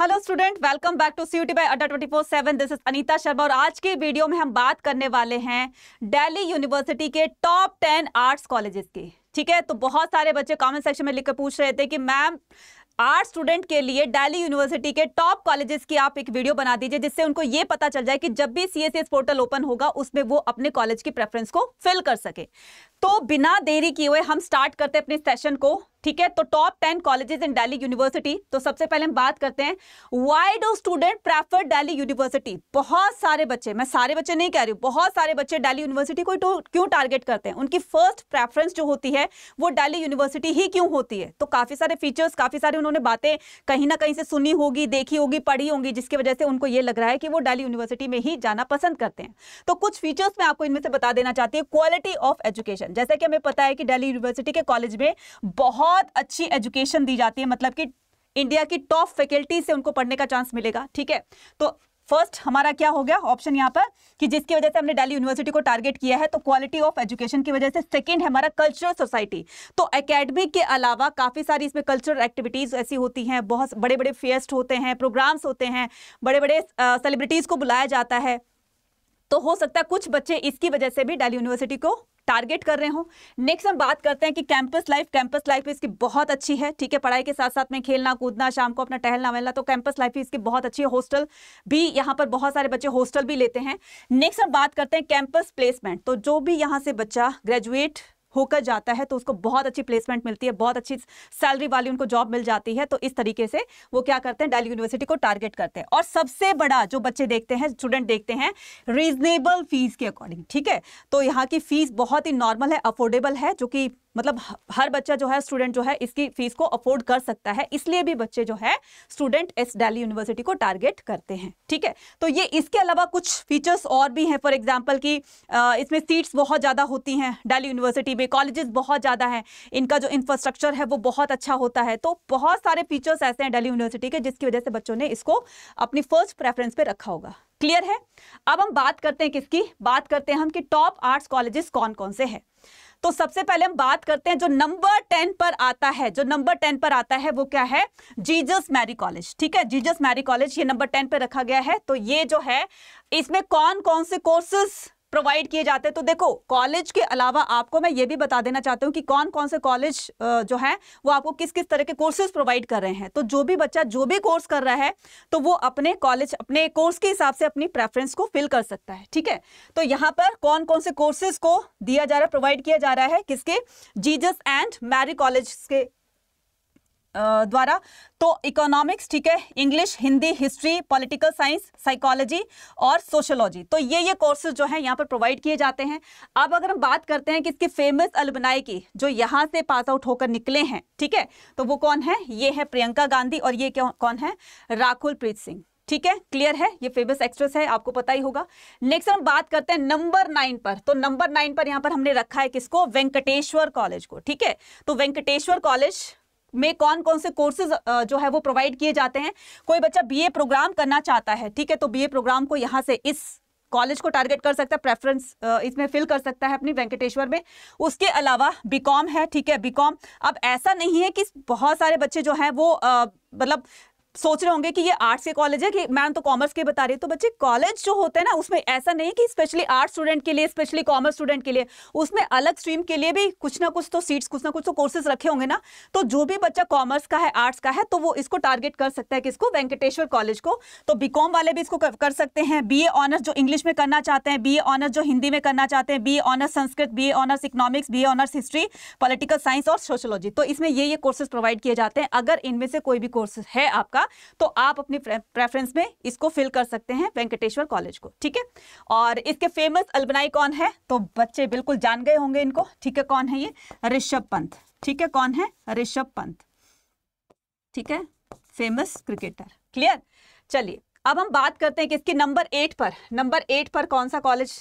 hello student welcome back to C T by Adda twenty four seven this is Anita Sharma और आज के video में हम बात करने वाले हैं दिल्ली यूनिवर्सिटी के टॉप टेन आर्ट्स कॉलेजेस के ठीक है तो बहुत सारे बच्चे कमेंट सेक्शन में लिखकर पूछ रहे थे कि मैम आर्ट स्टूडेंट के लिए डेली यूनिवर्सिटी के टॉप कॉलेजेस की आप एक वीडियो बना दीजिए जिससे उनको ये पता चल जाए कि जब भी सी पोर्टल ओपन होगा उसमें वो अपने कॉलेज की प्रेफरेंस को फिल कर सके तो बिना देरी किए हुए हम स्टार्ट करते हैं अपने सेशन को ठीक है तो top ten colleges in Delhi university तो सबसे पहले हम बात करते हैं why do student prefer Delhi university बहुत सारे बच्चे मैं सारे बच्चे नहीं कह रही हूँ बहुत सारे बच्चे डेली यूनिवर्सिटी को तो क्यों टारगेट करते हैं उनकी फर्स्ट प्रेफरेंस जो होती है वो डेली यूनिवर्सिटी ही क्यों होती है तो काफी सारे फीचर्स काफी सारे उन्होंने बातें कहीं ना कहीं से सुनी होगी देखी होगी पढ़ी होंगी जिसकी वजह से उनको ये लग रहा है कि वो डेली यूनिवर्सिटी में ही जाना पसंद करते हैं तो कुछ फीचर्स मैं आपको इनमें से बता देना चाहती हूँ क्वालिटी ऑफ एजुकेशन जैसे कि हमें पता है कि डेली यूनिवर्सिटी के कॉलेज में बहुत अच्छी एजुकेशन दी जाती है मतलब कि इंडिया की टॉप फैकल्टी से उनको पढ़ने का चांस मिलेगा ठीक है तो फर्स्ट हमारा क्या हो गया ऑप्शन यहाँ पर कि जिसकी वजह से हमने डेली यूनिवर्सिटी को टारगेट किया है तो क्वालिटी ऑफ एजुकेशन की वजह से सेकेंड है हमारा कल्चरल सोसाइटी तो अकेडमी के अलावा काफ़ी सारी इसमें कल्चरल एक्टिविटीज़ ऐसी होती हैं बहुत बड़े बड़े फेस्ट होते हैं प्रोग्राम्स होते हैं बड़े बड़े सेलिब्रिटीज़ को बुलाया जाता है तो हो सकता है कुछ बच्चे इसकी वजह से भी डेली यूनिवर्सिटी को टारगेट कर रहे हो नेक्स्ट हम बात करते हैं कि कैंपस लाइफ कैंपस लाइफ इसकी बहुत अच्छी है ठीक है पढ़ाई के साथ साथ में खेलना कूदना शाम को अपना टहलना वहलना तो कैंपस लाइफ इसकी बहुत अच्छी है हॉस्टल भी यहाँ पर बहुत सारे बच्चे हॉस्टल भी लेते हैं नेक्स्ट हम बात करते हैं कैंपस प्लेसमेंट तो जो भी यहाँ से बच्चा ग्रेजुएट होकर जाता है तो उसको बहुत अच्छी प्लेसमेंट मिलती है बहुत अच्छी सैलरी वाली उनको जॉब मिल जाती है तो इस तरीके से वो क्या करते हैं डेली यूनिवर्सिटी को टारगेट करते हैं और सबसे बड़ा जो बच्चे देखते हैं स्टूडेंट देखते हैं रीजनेबल फीस के अकॉर्डिंग ठीक है तो यहाँ की फीस बहुत ही नॉर्मल है अफोर्डेबल है जो कि मतलब हर बच्चा जो है स्टूडेंट जो है इसकी फीस को अफोर्ड कर सकता है इसलिए भी बच्चे जो है स्टूडेंट एस डेली यूनिवर्सिटी को टारगेट करते हैं ठीक है तो ये इसके अलावा कुछ फीचर्स और भी हैं फॉर एग्जाम्पल कि इसमें सीट्स बहुत ज़्यादा होती हैं डेली यूनिवर्सिटी में कॉलेजेस बहुत ज़्यादा हैं इनका जो इंफ्रास्ट्रक्चर है वो बहुत अच्छा होता है तो बहुत सारे फीचर्स ऐसे हैं डेली यूनिवर्सिटी के जिसकी वजह से बच्चों ने इसको अपनी फर्स्ट प्रेफरेंस पे रखा होगा क्लियर है अब हम बात करते हैं किसकी बात करते हैं हम कि टॉप आर्ट्स कॉलेजेस कौन कौन से हैं तो सबसे पहले हम बात करते हैं जो नंबर टेन पर आता है जो नंबर टेन पर आता है वो क्या है जीजस मैरी कॉलेज ठीक है जीजस मैरी कॉलेज ये नंबर टेन पर रखा गया है तो ये जो है इसमें कौन कौन से कोर्सेस प्रोवाइड किए जाते हैं तो देखो कॉलेज के अलावा आपको मैं ये भी बता देना चाहता हूँ कि कौन कौन से कॉलेज जो है वो आपको किस किस तरह के कोर्सेज प्रोवाइड कर रहे हैं तो जो भी बच्चा जो भी कोर्स कर रहा है तो वो अपने कॉलेज अपने कोर्स के हिसाब से अपनी प्रेफरेंस को फिल कर सकता है ठीक है तो यहाँ पर कौन कौन से कोर्सेज को दिया जा रहा है प्रोवाइड किया जा रहा है किसके जीजस एंड मैरी कॉलेज के द्वारा तो इकोनॉमिक्स ठीक है English Hindi history political science psychology और सोशोलॉजी तो ये ये कोर्सेज जो हैं यहाँ पर प्रोवाइड किए जाते हैं अब अगर हम बात करते हैं कि इसकी फेमस अलबनाई की जो यहाँ से पास आउट होकर निकले हैं ठीक है तो वो कौन है ये है प्रियंका गांधी और ये कौन है राकुल प्रीत सिंह ठीक है क्लियर है ये फेमस एक्ट्रेस है आपको पता ही होगा नेक्स्ट हम बात करते हैं नंबर नाइन पर तो नंबर नाइन पर यहाँ पर हमने रखा है किसको वेंकटेश्वर कॉलेज को ठीक है तो वेंकटेश्वर कॉलेज में कौन कौन से कोर्सेज जो है वो प्रोवाइड किए जाते हैं कोई बच्चा बीए प्रोग्राम करना चाहता है ठीक है तो बीए प्रोग्राम को यहाँ से इस कॉलेज को टारगेट कर सकता है प्रेफरेंस इसमें फिल कर सकता है अपनी वेंकटेश्वर में उसके अलावा बीकॉम है ठीक है बीकॉम अब ऐसा नहीं है कि बहुत सारे बच्चे जो हैं वो मतलब सोच रहे होंगे कि ये आर्ट्स के कॉलेज है कि मैम तो कॉमर्स के बता रही है तो बच्चे कॉलेज जो होते हैं ना उसमें ऐसा नहीं कि स्पेशली आर्ट्स स्टूडेंट के लिए स्पेशली कॉमर्स स्टूडेंट के लिए उसमें अलग स्ट्रीम के लिए भी कुछ ना कुछ तो सीट्स कुछ ना कुछ तो कोर्सेज रखे होंगे ना तो जो भी बच्चा कॉमर्स का है आर्ट्स का है तो वो इसको टारगेट कर सकता है किसको वेंकटेश्वर कॉलेज को तो बी वाले भी इसको कर सकते हैं बी ऑनर्स जो इंग्लिश में करना चाहते हैं बी ऑनर्स जो हिंदी में करना चाहते हैं B honours Sanskrit B honours economics B honours history political science और सोशोलॉजी तो इसमें ये ये कोर्सेज प्रोवाइड किए जाते हैं अगर इनमें से कोई भी कोर्स है आपका होगा तो आप अपनी प्रेफरेंस में इसको फिल कर सकते हैं वेंकटेश्वर कॉलेज को ठीक है और इसके फेमस अल्बनाई कौन है तो बच्चे बिल्कुल जान गए होंगे इनको ठीक है कौन है ये ऋषभ पंत ठीक है कौन है ऋषभ पंत ठीक है फेमस क्रिकेटर क्लियर चलिए अब हम बात करते हैं कि इसके नंबर एट पर नंबर एट पर कौन सा कॉलेज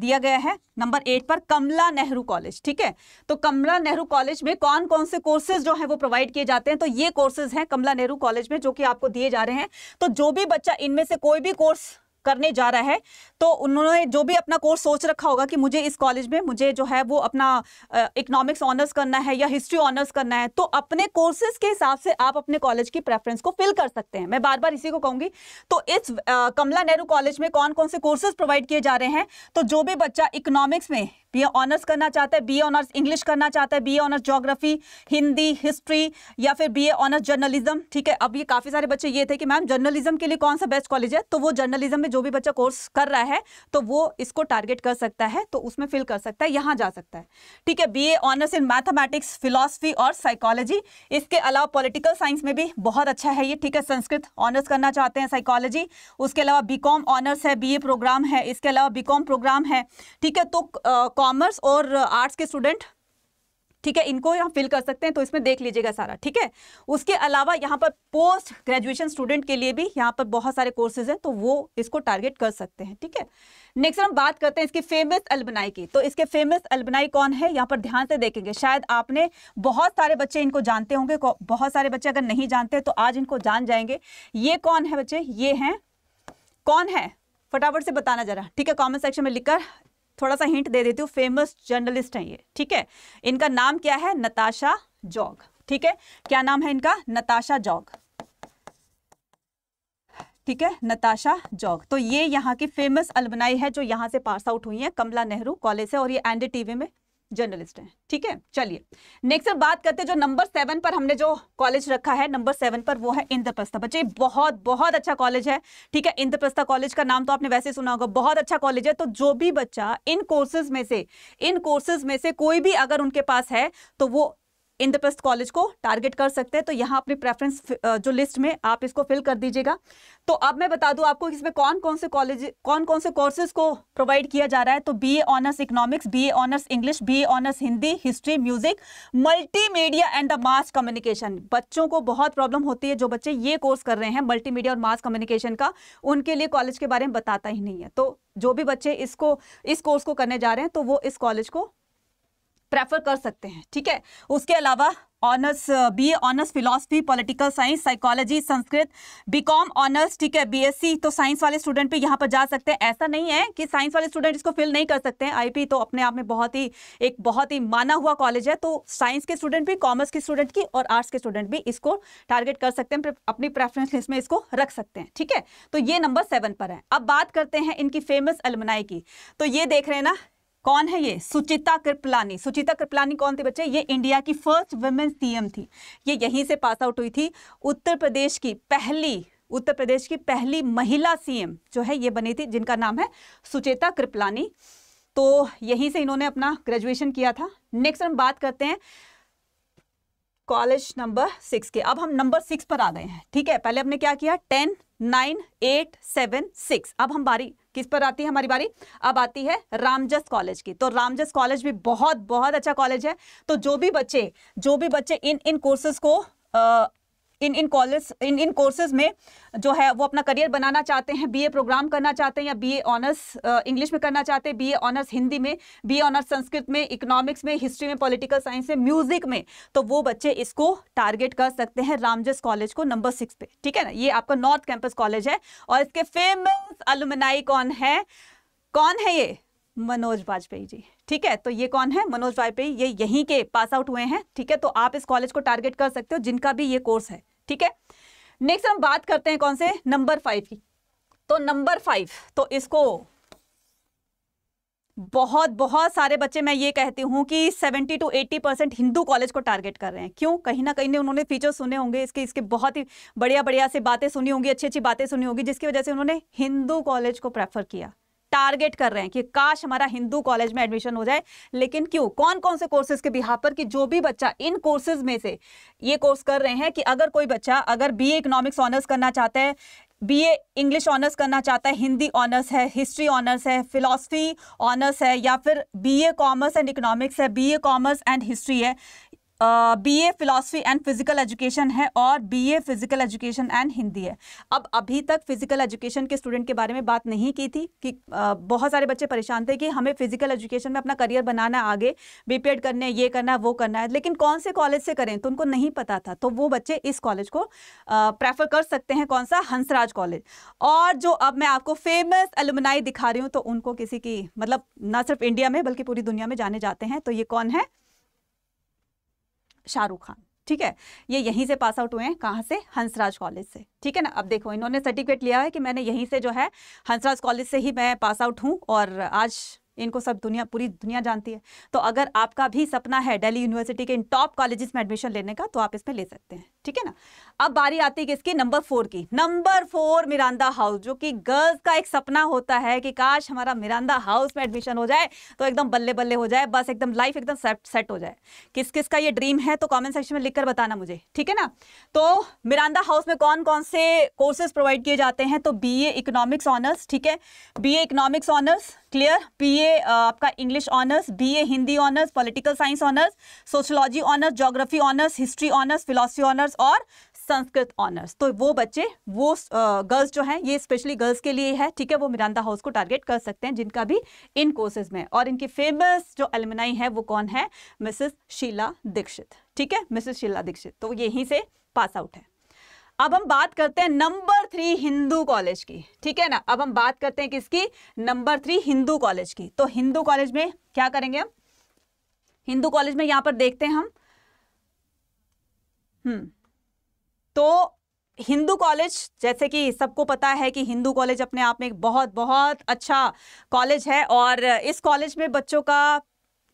दिया गया है नंबर एट पर कमला नेहरू कॉलेज ठीक है तो कमला नेहरू कॉलेज में कौन कौन से कोर्सेज जो है वो प्रोवाइड किए जाते हैं तो ये कोर्सेज हैं कमला नेहरू कॉलेज में जो कि आपको दिए जा रहे हैं तो जो भी बच्चा इनमें से कोई भी कोर्स करने जा रहा है तो उन्होंने जो भी अपना कोर्स सोच रखा होगा कि मुझे इस कॉलेज में मुझे जो है वो अपना इकोनॉमिक्स ऑनर्स करना है या हिस्ट्री ऑनर्स करना है तो अपने कोर्सेज के हिसाब से आप अपने कॉलेज की प्रेफरेंस को फिल कर सकते हैं मैं बार बार इसी को कहूंगी तो इस कमला नेहरू कॉलेज में कौन कौन से कोर्सेज प्रोवाइड किए जा रहे हैं तो जो भी बच्चा इकोनॉमिक्स में बी ए ऑनर्स करना चाहता है बी ऑनर्स इंग्लिश करना चाहता है B honours geography Hindi history या फिर बी ऑनर्स जर्नलिज्म ठीक है अब ये काफ़ी सारे बच्चे ये थे कि मैम जर्नलिज्म के लिए कौन सा बेस्ट कॉलेज है तो वो जर्नलिज्म में जो भी बच्चा कोर्स कर रहा है तो वो इसको टारगेट कर सकता है तो उसमें फिल कर सकता है यहाँ जा सकता है ठीक है B honours in mathematics philosophy और साइकोलॉजी इसके अलावा पोलिटिकल साइंस में भी बहुत अच्छा है ये ठीक है संस्कृत ऑनर्स करना चाहते हैं साइकोलॉजी उसके अलावा बी कॉम ऑनर्स है बी ए प्रोग्राम है इसके अलावा बी कॉम प्रोग्राम है ठीक है तो कॉमर्स और आर्ट्स के स्टूडेंट ठीक है इनको यहाँ फिल कर सकते हैं तो इसमें देख लीजिएगा सारा ठीक है उसके अलावा यहाँ पर पोस्ट ग्रेजुएशन स्टूडेंट के लिए भी यहाँ पर बहुत सारे कोर्सेज हैं तो वो इसको टारगेट कर सकते हैं ठीक है नेक्स्ट हम बात करते हैं इसके फेमस अल्बनाई की तो इसके फेमस अल्बनाई कौन है यहाँ पर ध्यान से देखेंगे शायद आपने बहुत सारे बच्चे इनको जानते होंगे बहुत सारे बच्चे अगर नहीं जानते तो आज इनको जान जाएंगे ये कौन है बच्चे ये हैं कौन है फटाफट से बताना जरा ठीक है कॉमेंट सेक्शन में लिखकर थोड़ा सा हिंट दे देती हूँ फेमस जर्नलिस्ट हैं ये ठीक है इनका नाम क्या है नताशा जॉग ठीक है क्या नाम है इनका नताशा जॉग ठीक है नताशा जॉग तो ये यहाँ की फेमस अलबनाई है जो यहाँ से पास आउट हुई है कमला नेहरू कॉलेज से और ये एनडीटीवी में जर्नलिस्ट हैं ठीक है चलिए नेक्स्ट अब बात करते हैं जो नंबर सेवन पर हमने जो कॉलेज रखा है नंबर सेवन पर वो है इंद्रप्रस्था बच्चे बहुत बहुत अच्छा कॉलेज है ठीक है इंद्रप्रस्था कॉलेज का नाम तो आपने वैसे सुना होगा बहुत अच्छा कॉलेज है तो जो भी बच्चा इन कोर्सेज में से इन कोर्सेज में से कोई भी अगर उनके पास है तो वो इंद्रप्रस्थ कॉलेज को टारगेट कर सकते हैं तो यहाँ अपनी प्रेफरेंस जो लिस्ट में आप इसको फिल कर दीजिएगा तो अब मैं बता दूँ आपको इसमें कौन कौन से कॉलेज कौन कौन से कोर्सेज को प्रोवाइड किया जा रहा है तो B honours economics B honours English B honours Hindi history music multimedia and the mass communication बच्चों को बहुत प्रॉब्लम होती है जो बच्चे ये कोर्स कर रहे हैं मल्टी और मास कम्युनिकेशन का उनके लिए कॉलेज के बारे में बताता ही नहीं है तो जो भी बच्चे इसको इस कोर्स को करने जा रहे हैं तो वो इस कॉलेज को प्रेफर कर सकते हैं ठीक है उसके अलावा honours B A honours philosophy political science psychology Sanskrit B com honours ठीक है बीएससी तो साइंस वाले स्टूडेंट भी यहाँ पर जा सकते हैं ऐसा नहीं है कि साइंस वाले स्टूडेंट इसको फिल नहीं कर सकते हैं आईपी तो अपने आप में बहुत ही एक बहुत ही माना हुआ कॉलेज है तो साइंस के स्टूडेंट भी कॉमर्स के स्टूडेंट की और आर्ट्स के स्टूडेंट भी इसको टारगेट कर सकते हैं अपनी प्रेफरेंस लिस्ट में इसको रख सकते हैं ठीक है तो ये नंबर सेवन पर है अब बात करते हैं इनकी फेमस अलमनाई की तो ये देख रहे हैं ना कौन है ये सुचिता कृपलानी सुचिता कृपलानी कौन थी बच्चे ये इंडिया की फर्स्ट वुमेन सीएम थी ये यहीं से पास आउट हुई थी उत्तर प्रदेश की पहली उत्तर प्रदेश की पहली महिला सीएम जो है ये बनी थी जिनका नाम है सुचेता कृपलानी तो यहीं से इन्होंने अपना ग्रेजुएशन किया था नेक्स्ट हम बात करते हैं कॉलेज नंबर सिक्स के अब हम नंबर सिक्स पर आ गए हैं ठीक है पहले हमने क्या किया ten nine eight seven six अब हम बारी किस पर आती है हमारी बारी अब आती है रामजस कॉलेज की तो रामजस कॉलेज भी बहुत बहुत अच्छा कॉलेज है तो जो भी बच्चे जो भी बच्चे इन इन कोर्सेज को इन in college in in courses में जो है वो अपना करियर बनाना चाहते हैं बीए प्रोग्राम करना चाहते हैं या बीए ऑनर्स इंग्लिश में करना चाहते हैं बीए ऑनर्स हिंदी में बीए ऑनर्स संस्कृत में इकोनॉमिक्स में हिस्ट्री में पॉलिटिकल साइंस में म्यूजिक में तो वो बच्चे इसको टारगेट कर सकते हैं रामजस कॉलेज को नंबर सिक्स पे ठीक है ना ये आपका नॉर्थ कैंपस कॉलेज है और इसके फेमस अलुमनाई कौन है कौन है ये मनोज वाजपेयी जी ठीक है तो ये कौन है मनोज वाजपेयी ये यहीं के पास आउट हुए हैं ठीक है तो आप इस कॉलेज को टारगेट कर सकते हो जिनका भी ये कोर्स है ठीक है नेक्स्ट हम बात करते हैं कौन से नंबर फाइव की तो नंबर फाइव तो इसको बहुत बहुत सारे बच्चे मैं ये कहती हूँ कि 70 टू 80 परसेंट हिंदू कॉलेज को टारगेट कर रहे हैं क्यों कहीं ना कहीं उन्होंने फीचर सुने होंगे इसके इसके बहुत ही बढ़िया बढ़िया से बातें सुनी होंगी अच्छी अच्छी बातें सुनी होगी जिसकी वजह से उन्होंने हिंदू कॉलेज को प्रेफर किया टारगेट कर रहे हैं कि काश हमारा हिंदू कॉलेज में एडमिशन हो जाए लेकिन क्यों कौन कौन से कोर्सेज के बिहार पर कि जो भी बच्चा इन कोर्सेज में से ये कोर्स कर रहे हैं कि अगर कोई बच्चा अगर बी इकोनॉमिक्स ऑनर्स करना चाहता है बीए इंग्लिश ऑनर्स करना चाहता है हिंदी ऑनर्स है हिस्ट्री ऑनर्स है फिलॉसफी ऑनर्स है या फिर बीए कॉमर्स एंड इकोनॉमिक्स है बीए कॉमर्स एंड हिस्ट्री है B A philosophy and physical education है और B A physical education and Hindi है अब अभी तक फिजिकल एजुकेशन के स्टूडेंट के बारे में बात नहीं की थी कि बहुत सारे बच्चे परेशान थे कि हमें फिजिकल एजुकेशन में अपना करियर बनाना है आगे बी पी एड करना है ये करना है वो करना है लेकिन कौन से कॉलेज से करें तो उनको नहीं पता था तो वो बच्चे इस कॉलेज को प्रेफर कर सकते हैं कौन सा हंसराज कॉलेज और जो अब मैं आपको फेमस एलुमनाई दिखा रही हूँ तो उनको किसी की मतलब ना सिर्फ इंडिया में बल्कि पूरी दुनिया में जाने जाते हैं तो ये कौन है शाहरुख खान ठीक है ये यहीं से पास आउट हुए हैं कहाँ से हंसराज कॉलेज से ठीक है ना अब देखो इन्होंने सर्टिफिकेट लिया है कि मैंने यहीं से जो है हंसराज कॉलेज से ही मैं पास आउट हूँ और आज इनको सब दुनिया पूरी दुनिया जानती है तो अगर आपका भी सपना है दिल्ली यूनिवर्सिटी के इन टॉप कॉलेजेस में एडमिशन लेने का तो आप इसमें ले सकते हैं ठीक है ना अब बारी आती है किसकी नंबर फोर की नंबर फोर मिरांडा हाउस जो कि गर्ल्स का एक सपना होता है कि काश हमारा मिरांडा हाउस में एडमिशन हो जाए तो एकदम बल्ले बल्ले हो जाए बस एकदम लाइफ एकदम सेट सेट हो जाए किस किस का ये ड्रीम है तो कमेंट सेक्शन में लिखकर बताना मुझे ठीक है ना तो मिरांडा हाउस में कौन कौन से कोर्सेज प्रोवाइड किए जाते हैं तो बी ए इकोनॉमिक्स ऑनर्स ठीक है B A economics honours clear B A आपका English honours B A Hindi honours political science honours sociology honours geography honours history honours philosophy honours honours और संस्कृत ऑनर्स तो वो बच्चे वो गर्ल्स जो हैं ये स्पेशली गर्ल्स के लिए है ठीक है वो मिरांडा हाउस को टारगेट कर सकते हैं जिनका भी इन कोर्सेज में और इनकी फेमस जो एलमिनाई है वो कौन है मिसेस शीला दीक्षित ठीक है मिसेस शीला दीक्षित तो यहीं से पास आउट है अब हम बात करते हैं नंबर थ्री हिंदू कॉलेज की ठीक है ना अब हम बात करते हैं किसकी नंबर थ्री हिंदू कॉलेज की तो हिंदू कॉलेज में क्या करेंगे हम हिंदू कॉलेज में यहां पर देखते हैं हम हम्म तो हिंदू कॉलेज जैसे कि सबको पता है कि हिंदू कॉलेज अपने आप में एक बहुत बहुत अच्छा कॉलेज है और इस कॉलेज में बच्चों का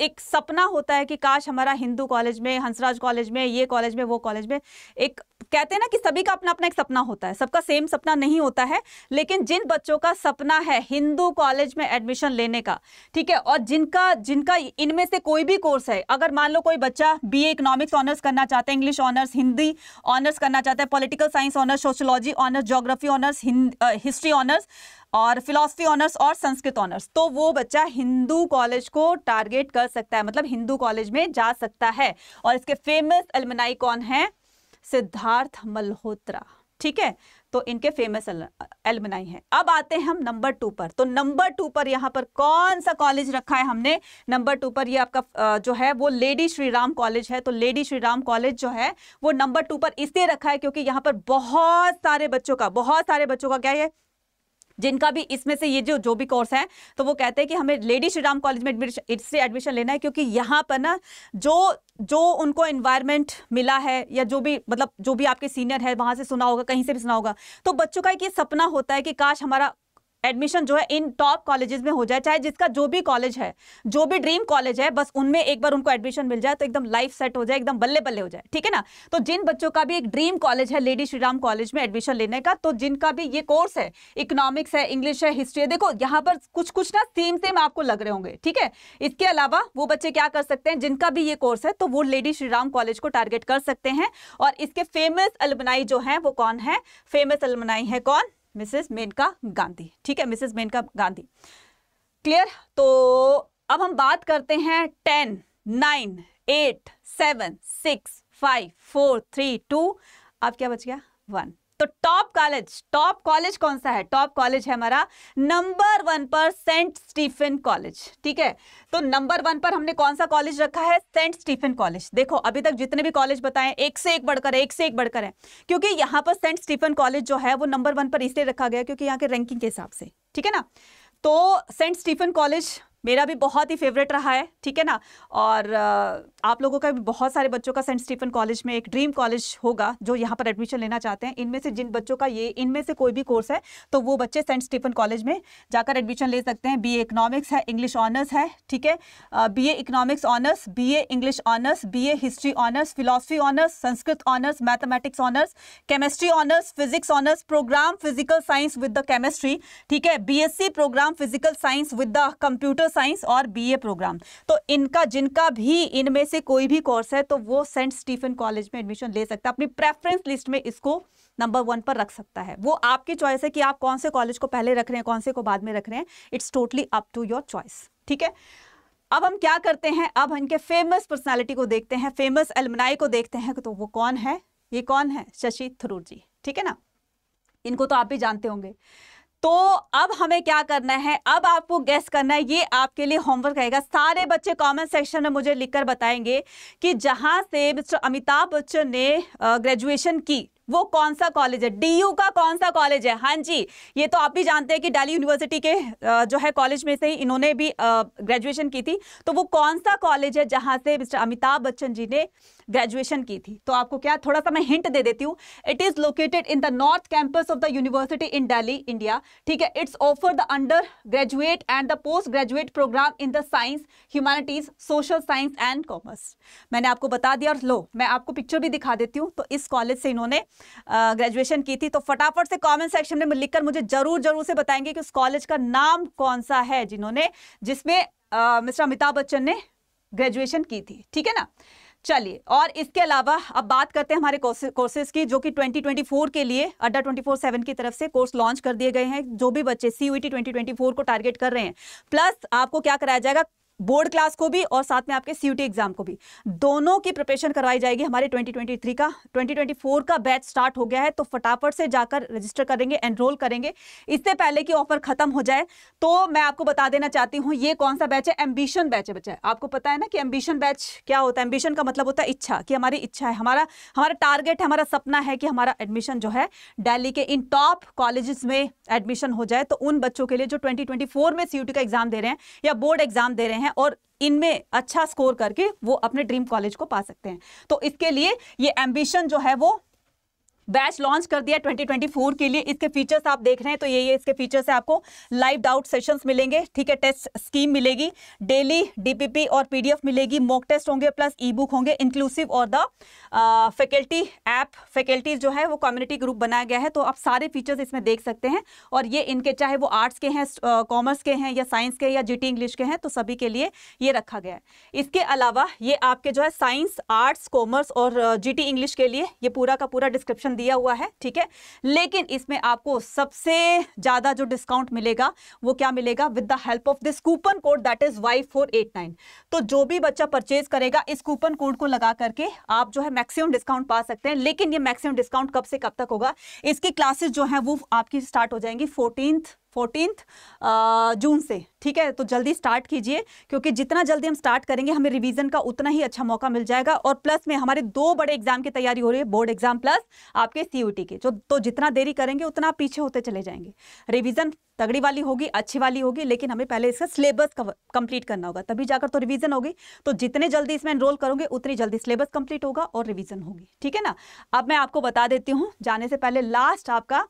एक सपना होता है कि काश हमारा हिंदू कॉलेज में हंसराज कॉलेज में ये कॉलेज में वो कॉलेज में एक कहते हैं ना कि सभी का अपना अपना एक सपना होता है सबका सेम सपना नहीं होता है लेकिन जिन बच्चों का सपना है हिंदू कॉलेज में एडमिशन लेने का ठीक है और जिनका जिनका इनमें से कोई भी कोर्स है अगर मान लो कोई बच्चा बी इकोनॉमिक्स ऑनर्स करना चाहते हैं इंग्लिश ऑनर्स हिंदी ऑनर्स करना चाहते हैं political science honours sociology honours geography honours history honours और फिलोसफी ऑनर्स और संस्कृत ऑनर्स तो वो बच्चा हिंदू कॉलेज को टारगेट कर सकता है मतलब हिंदू कॉलेज में जा सकता है और इसके फेमस एलमनाई कौन है सिद्धार्थ मल्होत्रा ठीक है तो इनके फेमस एलमनाई हैं अब आते हैं हम नंबर टू पर तो नंबर टू पर यहाँ पर कौन सा कॉलेज रखा है हमने नंबर टू पर ये आपका जो है वो लेडी श्री राम कॉलेज है तो लेडी श्री राम कॉलेज जो है वो नंबर टू पर इसलिए रखा है क्योंकि यहाँ पर बहुत सारे बच्चों का बहुत सारे बच्चों का क्या है जिनका भी इसमें से ये जो जो भी कोर्स है तो वो कहते हैं कि हमें लेडी श्री राम कॉलेज में इससे एडमिशन लेना है क्योंकि यहाँ पर ना जो जो उनको इन्वायरमेंट मिला है या जो भी मतलब जो भी आपके सीनियर है वहाँ से सुना होगा कहीं से भी सुना होगा तो बच्चों का एक ये सपना होता है कि काश हमारा एडमिशन जो है इन टॉप कॉलेजेस में हो जाए चाहे जिसका जो भी कॉलेज है जो भी ड्रीम कॉलेज है बस उनमें एक बार उनको एडमिशन मिल जाए तो एकदम लाइफ सेट हो जाए एकदम बल्ले बल्ले हो जाए ठीक है ना तो जिन बच्चों का भी एक ड्रीम कॉलेज है लेडी श्रीराम कॉलेज में एडमिशन लेने का तो जिनका भी ये कोर्स है इकोनॉमिक्स है इंग्लिश है हिस्ट्री है देखो यहाँ पर कुछ कुछ ना सेम सेम आपको लग रहे होंगे ठीक है इसके अलावा वो बच्चे क्या कर सकते हैं जिनका भी ये कोर्स है तो वो लेडी श्रीराम कॉलेज को टारगेट कर सकते हैं और इसके फेमस अलमनाई जो है वो कौन है फेमस अलमनाई है कौन मिसेस मेनका गांधी ठीक है मिसेस मेनका गांधी क्लियर तो अब हम बात करते हैं ten nine eight seven six five four three two अब क्या बच गया वन तो टॉप कॉलेज टॉप कॉलेज कौन सा है टॉप कॉलेज है हमारा नंबर वन पर सेंट स्टीफन कॉलेज ठीक है तो नंबर वन पर हमने कौन सा कॉलेज रखा है सेंट स्टीफन कॉलेज देखो अभी तक जितने भी कॉलेज बताएं एक से एक बढ़कर है एक से एक बढ़कर है क्योंकि यहां पर सेंट स्टीफन कॉलेज जो है वो नंबर वन पर इसलिए रखा गया क्योंकि यहाँ के रैंकिंग के हिसाब से ठीक है ना तो सेंट स्टीफन कॉलेज मेरा भी बहुत ही फेवरेट रहा है ठीक है ना और आप लोगों का भी बहुत सारे बच्चों का सेंट स्टीफन कॉलेज में एक ड्रीम कॉलेज होगा जो यहाँ पर एडमिशन लेना चाहते हैं इनमें से जिन बच्चों का ये इनमें से कोई भी कोर्स है तो वो बच्चे सेंट स्टीफन कॉलेज में जाकर एडमिशन ले सकते हैं बी इकोनॉमिक्स है इंग्लिश ऑनर्स है ठीक है B economics honours B English honours B history honours philosophy honours Sanskrit honours mathematics honours chemistry honours physics honours programme physical science with the chemistry ठीक है B programme physical science with the computer computer science और BA programme तो इनका जिनका भी इनमें से कोई भी कोर्स है तो वो सेंट स्टीफन कॉलेज में एडमिशन ले सकता है अपनी प्रेफरेंस लिस्ट में इसको नंबर वन पर रख सकता है वो आपकी चॉइस है कि आप कौन से कॉलेज को पहले रख रहे हैं कौन से को बाद में रख रहे हैं it's totally up to your choice ठीक है अब हम क्या करते हैं अब इनके फेमस पर्सनालिटी को देखते हैं फेमस एलमनाई को देखते हैं तो वो कौन है ये कौन है शशि थरूर जी ठीक है ना इनको तो आप भी जानते होंगे तो अब हमें क्या करना है अब आपको गैस करना है ये आपके लिए होमवर्क रहेगा सारे बच्चे कमेंट सेक्शन में मुझे लिखकर बताएंगे कि जहां से मिस्टर अमिताभ बच्चन ने ग्रेजुएशन की वो कौन सा कॉलेज है डीयू का कौन सा कॉलेज है हाँ जी ये तो आप भी जानते हैं कि दिल्ली यूनिवर्सिटी के जो है कॉलेज में से ही इन्होंने भी ग्रेजुएशन की थी तो वो कौन सा कॉलेज है जहाँ से मिस्टर अमिताभ बच्चन जी ने ग्रेजुएशन की थी तो आपको क्या थोड़ा सा मैं हिंट दे देती हूँ it is located in the north campus of the university in Delhi India ठीक है it's offer the undergraduate and the postgraduate programme in the science humanities social science and commerce मैंने आपको बता दिया और लो मैं आपको पिक्चर भी दिखा देती हूँ तो इस कॉलेज से इन्होंने ग्रेजुएशन की थी तो फटाफट से कॉमेंट सेक्शन में लिखकर मुझे जरूर जरूर से बताएंगे कि उस कॉलेज का नाम कौन सा है जिन्होंने जिसमें मिस्टर अमिताभ बच्चन ने ग्रेजुएशन की थी ठीक है ना चलिए और इसके अलावा अब बात करते हैं हमारे कोर्सेज की जो कि 2024 के लिए अड्डा 24/7 की तरफ से कोर्स लॉन्च कर दिए गए हैं जो भी बच्चे सी 2024 e को टारगेट कर रहे हैं प्लस आपको क्या कराया जाएगा बोर्ड क्लास को भी और साथ में आपके सीयूटी एग्जाम को भी दोनों की प्रिपरेशन करवाई जाएगी हमारे 2023 का 2024 का बैच स्टार्ट हो गया है तो फटाफट से जाकर रजिस्टर करेंगे एनरोल करेंगे इससे पहले कि ऑफर खत्म हो जाए तो मैं आपको बता देना चाहती हूँ ये कौन सा बैच है एम्बिशन बैच है बच्चा आपको पता है ना कि एम्बिशन बैच क्या होता है एम्बिशन का मतलब होता है इच्छा कि हमारी इच्छा है हमारा हमारा टारगेट है हमारा सपना है कि हमारा एडमिशन जो है डेली के इन टॉप कॉलेजेस में एडमिशन हो जाए तो उन बच्चों के लिए जो ट्वेंटी में सीयूटी का एग्जाम दे रहे हैं या बोर्ड एग्जाम दे रहे हैं हैं और इनमें अच्छा स्कोर करके वो अपने ड्रीम कॉलेज को पा सकते हैं तो इसके लिए ये एम्बिशन जो है वो बैच लॉन्च कर दिया 2024 के लिए इसके फीचर्स आप देख रहे हैं तो ये ये इसके फीचर्स है आपको लाइव डाउट सेशंस मिलेंगे ठीक है टेस्ट स्कीम मिलेगी डेली डीपीपी और पीडीएफ मिलेगी मॉक टेस्ट होंगे प्लस ई बुक होंगे इंक्लूसिव और द फैकल्टी ऐप फैकल्टीज जो है वो कम्युनिटी ग्रुप बनाया गया है तो आप सारे फीचर्स इसमें देख सकते हैं और ये इनके चाहे वो आर्ट्स के हैं कॉमर्स uh, के हैं या साइंस के या जी इंग्लिश के हैं तो सभी के लिए ये रखा गया है इसके अलावा ये आपके जो है साइंस आर्ट्स कॉमर्स और जीटी uh, इंग्लिश के लिए ये पूरा का पूरा डिस्क्रिप्शन दिया हुआ है ठीक है लेकिन इसमें आपको सबसे ज़्यादा जो डिस्काउंट मिलेगा वो क्या मिलेगा with the help of this coupon code that is Y four eight nine तो जो भी बच्चा परचेज करेगा इस कूपन कोड को लगा करके आप जो है मैक्सिमम डिस्काउंट पा सकते हैं लेकिन ये मैक्सिमम डिस्काउंट कब से कब तक होगा इसकी क्लासेस जो है वो आपकी स्टार्ट हो जाएंगी फोर्टीन फोर्टीन जून से ठीक है तो जल्दी स्टार्ट कीजिए क्योंकि जितना जल्दी हम स्टार्ट करेंगे हमें रिवीजन का उतना ही अच्छा मौका मिल जाएगा और प्लस में हमारे दो बड़े एग्जाम की तैयारी हो रही है बोर्ड एग्जाम प्लस आपके सी के जो तो जितना देरी करेंगे उतना पीछे होते चले जाएंगे रिविजन तगड़ी वाली होगी अच्छी वाली होगी लेकिन हमें पहले इसका सिलेबस कंप्लीट करना होगा तभी जाकर तो रिवीजन होगी तो जितने जल्दी इसमें एनरोल करोगे उतनी जल्दी सिलेबस कंप्लीट होगा और रिवीजन होगी ठीक है ना अब मैं आपको बता देती हूँ जाने से पहले लास्ट आपका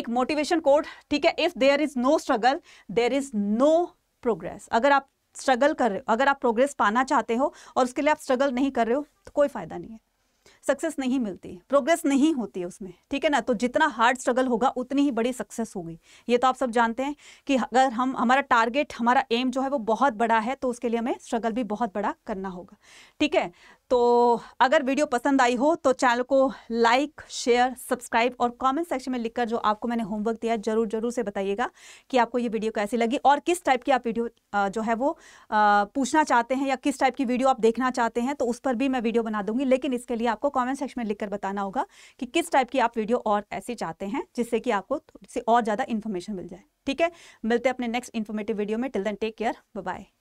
एक मोटिवेशन कोड ठीक है if there is no struggle there is no progress अगर आप स्ट्रगल कर रहे हो अगर आप प्रोग्रेस पाना चाहते हो और उसके लिए आप स्ट्रगल नहीं कर रहे हो तो कोई फ़ायदा नहीं है सक्सेस नहीं मिलती प्रोग्रेस नहीं होती है उसमें ठीक है ना तो जितना हार्ड स्ट्रगल होगा उतनी ही बड़ी सक्सेस होगी ये तो आप सब जानते हैं कि अगर हम हमारा टारगेट हमारा एम जो है वो बहुत बड़ा है तो उसके लिए हमें स्ट्रगल भी बहुत बड़ा करना होगा ठीक है तो अगर वीडियो पसंद आई हो तो चैनल को लाइक शेयर सब्सक्राइब और कमेंट सेक्शन में लिखकर जो आपको मैंने होमवर्क दिया जरूर जरूर से बताइएगा कि आपको ये वीडियो कैसी लगी और किस टाइप की आप वीडियो जो है वो पूछना चाहते हैं या किस टाइप की वीडियो आप देखना चाहते हैं तो उस पर भी मैं वीडियो बना दूंगी लेकिन इसके लिए आपको कॉमेंट सेक्शन में लिखकर बताना होगा कि किस टाइप की आप वीडियो और ऐसी चाहते हैं जिससे कि आपको थोड़ी और ज़्यादा इन्फॉर्मेशन मिल जाए ठीक है मिलते हैं अपने नेक्स्ट इन्फॉर्मेटिव वीडियो में till then take care bye